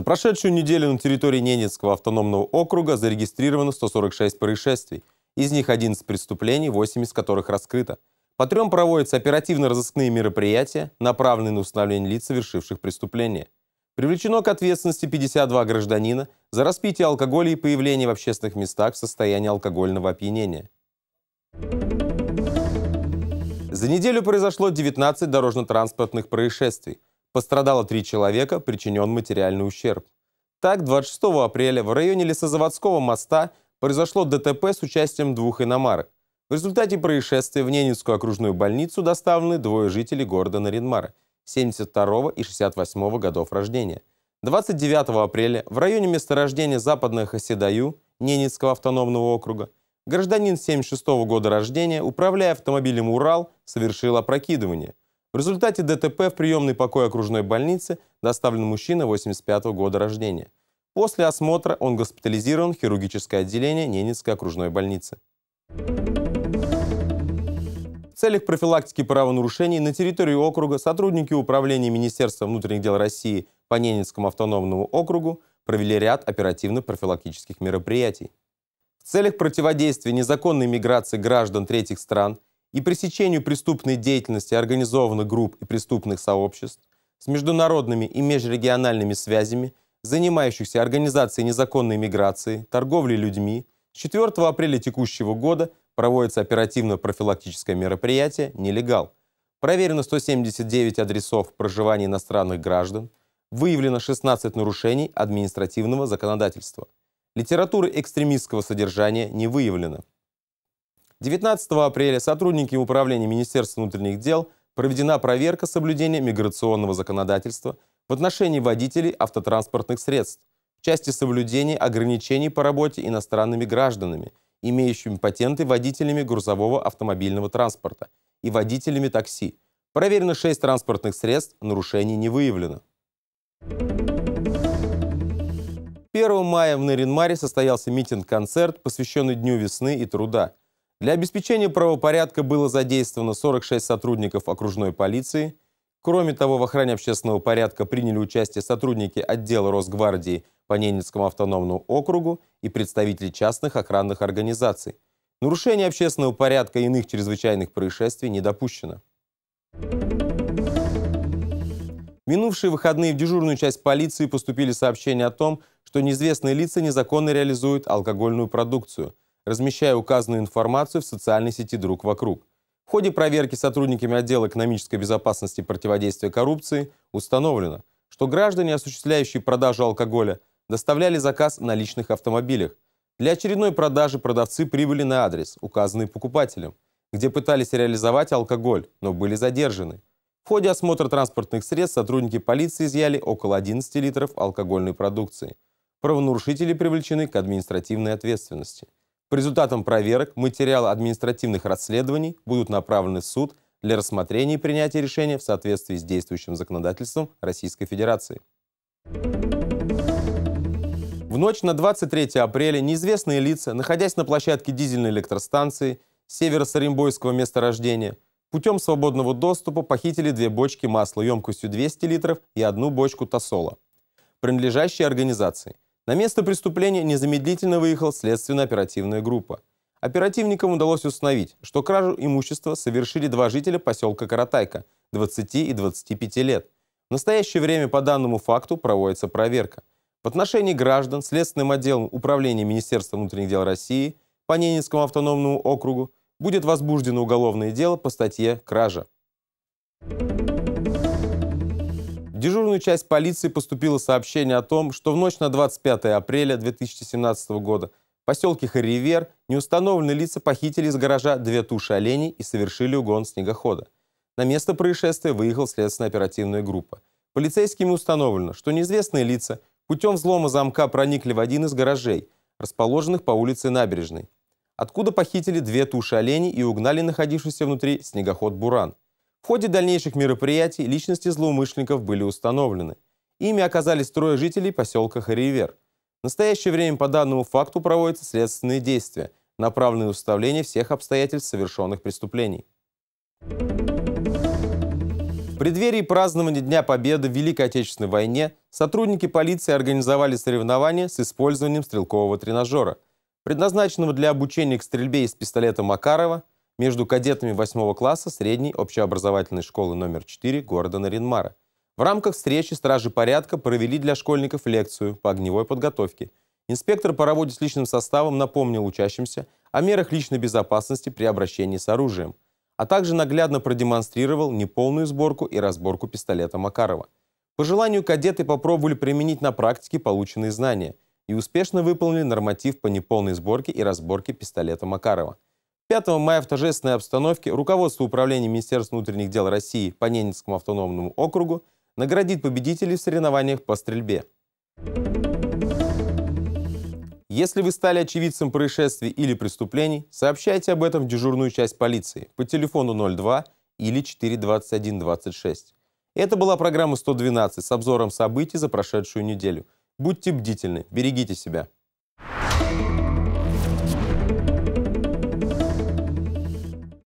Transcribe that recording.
За прошедшую неделю на территории Ненецкого автономного округа зарегистрировано 146 происшествий. Из них 11 преступлений, 8 из которых раскрыто. По трем проводятся оперативно-розыскные мероприятия, направленные на установление лиц, совершивших преступления. Привлечено к ответственности 52 гражданина за распитие алкоголя и появление в общественных местах в состоянии алкогольного опьянения. За неделю произошло 19 дорожно-транспортных происшествий. Пострадало три человека, причинен материальный ущерб. Так, 26 апреля в районе Лесозаводского моста произошло ДТП с участием двух иномарок. В результате происшествия в Ненецкую окружную больницу доставлены двое жителей города Наринмара 72 и 68 годов рождения. 29 апреля в районе месторождения Западная Хасидаю Ненецкого автономного округа гражданин 76 года рождения, управляя автомобилем «Урал», совершил опрокидывание. В результате ДТП в приемный покой окружной больницы доставлен мужчина 85 года рождения. После осмотра он госпитализирован в хирургическое отделение Ненецкой окружной больницы. В целях профилактики правонарушений на территории округа сотрудники Управления Министерства внутренних дел России по Ненецкому автономному округу провели ряд оперативных профилактических мероприятий. В целях противодействия незаконной миграции граждан третьих стран – и пресечению преступной деятельности организованных групп и преступных сообществ с международными и межрегиональными связями, занимающихся организацией незаконной миграции, торговлей людьми, с 4 апреля текущего года проводится оперативно-профилактическое мероприятие «Нелегал». Проверено 179 адресов проживания иностранных граждан, выявлено 16 нарушений административного законодательства. Литературы экстремистского содержания не выявлено. 19 апреля сотрудники Управления Министерства внутренних дел проведена проверка соблюдения миграционного законодательства в отношении водителей автотранспортных средств в части соблюдения ограничений по работе иностранными гражданами, имеющими патенты водителями грузового автомобильного транспорта и водителями такси. Проверено 6 транспортных средств, нарушений не выявлено. 1 мая в Наринмаре состоялся митинг-концерт, посвященный Дню весны и труда – для обеспечения правопорядка было задействовано 46 сотрудников окружной полиции. Кроме того, в охране общественного порядка приняли участие сотрудники отдела Росгвардии по Ненецкому автономному округу и представители частных охранных организаций. Нарушение общественного порядка и иных чрезвычайных происшествий не допущено. Минувшие выходные в дежурную часть полиции поступили сообщения о том, что неизвестные лица незаконно реализуют алкогольную продукцию размещая указанную информацию в социальной сети «Друг вокруг». В ходе проверки сотрудниками отдела экономической безопасности и противодействия коррупции установлено, что граждане, осуществляющие продажу алкоголя, доставляли заказ на личных автомобилях. Для очередной продажи продавцы прибыли на адрес, указанный покупателем, где пытались реализовать алкоголь, но были задержаны. В ходе осмотра транспортных средств сотрудники полиции изъяли около 11 литров алкогольной продукции. Правонарушители привлечены к административной ответственности. По результатам проверок материалы административных расследований будут направлены в суд для рассмотрения и принятия решения в соответствии с действующим законодательством Российской Федерации. В ночь на 23 апреля неизвестные лица, находясь на площадке дизельной электростанции северо-саримбойского месторождения, путем свободного доступа похитили две бочки масла емкостью 200 литров и одну бочку тосола, принадлежащие организации – на место преступления незамедлительно выехала следственно-оперативная группа. Оперативникам удалось установить, что кражу имущества совершили два жителя поселка Каратайка 20 и 25 лет. В настоящее время по данному факту проводится проверка. В отношении граждан Следственным отделом Управления Министерства внутренних дел России по Ненецкому автономному округу будет возбуждено уголовное дело по статье «Кража». Thank you дежурную часть полиции поступило сообщение о том, что в ночь на 25 апреля 2017 года в поселке Харивер неустановленные лица похитили из гаража две туши оленей и совершили угон снегохода. На место происшествия выехала следственно-оперативная группа. Полицейскими установлено, что неизвестные лица путем взлома замка проникли в один из гаражей, расположенных по улице Набережной, откуда похитили две туши оленей и угнали находившийся внутри снегоход «Буран». В ходе дальнейших мероприятий личности злоумышленников были установлены. Ими оказались трое жителей поселка Харивер. В настоящее время по данному факту проводятся следственные действия, направленные на установление всех обстоятельств совершенных преступлений. В преддверии празднования Дня Победы в Великой Отечественной войне сотрудники полиции организовали соревнования с использованием стрелкового тренажера, предназначенного для обучения к стрельбе из пистолета Макарова – между кадетами 8 класса средней общеобразовательной школы номер 4 города Наринмара. В рамках встречи стражи порядка провели для школьников лекцию по огневой подготовке. Инспектор по работе с личным составом напомнил учащимся о мерах личной безопасности при обращении с оружием, а также наглядно продемонстрировал неполную сборку и разборку пистолета Макарова. По желанию кадеты попробовали применить на практике полученные знания и успешно выполнили норматив по неполной сборке и разборке пистолета Макарова – 5 мая в торжественной обстановке руководство Управления Министерства внутренних дел России по Ненецкому автономному округу наградит победителей в соревнованиях по стрельбе. Если вы стали очевидцем происшествий или преступлений, сообщайте об этом в дежурную часть полиции по телефону 02 или 42126. Это была программа 112 с обзором событий за прошедшую неделю. Будьте бдительны, берегите себя.